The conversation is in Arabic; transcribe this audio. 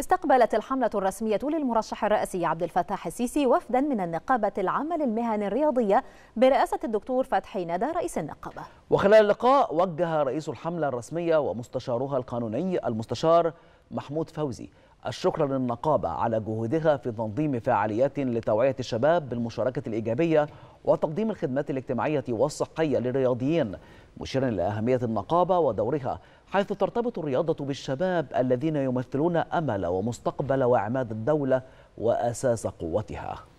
استقبلت الحملة الرسمية للمرشح الرئاسي عبد الفتاح السيسي وفدا من النقابة العامة للمهن الرياضية برئاسة الدكتور فتحي ندى رئيس النقابة وخلال اللقاء وجه رئيس الحملة الرسمية ومستشارها القانوني المستشار محمود فوزي الشكر للنقابة على جهودها في تنظيم فعاليات لتوعية الشباب بالمشاركة الإيجابية وتقديم الخدمات الاجتماعية والصحية للرياضيين مشيرا إلى أهمية النقابة ودورها حيث ترتبط الرياضة بالشباب الذين يمثلون أمل ومستقبل وأعماد الدولة وأساس قوتها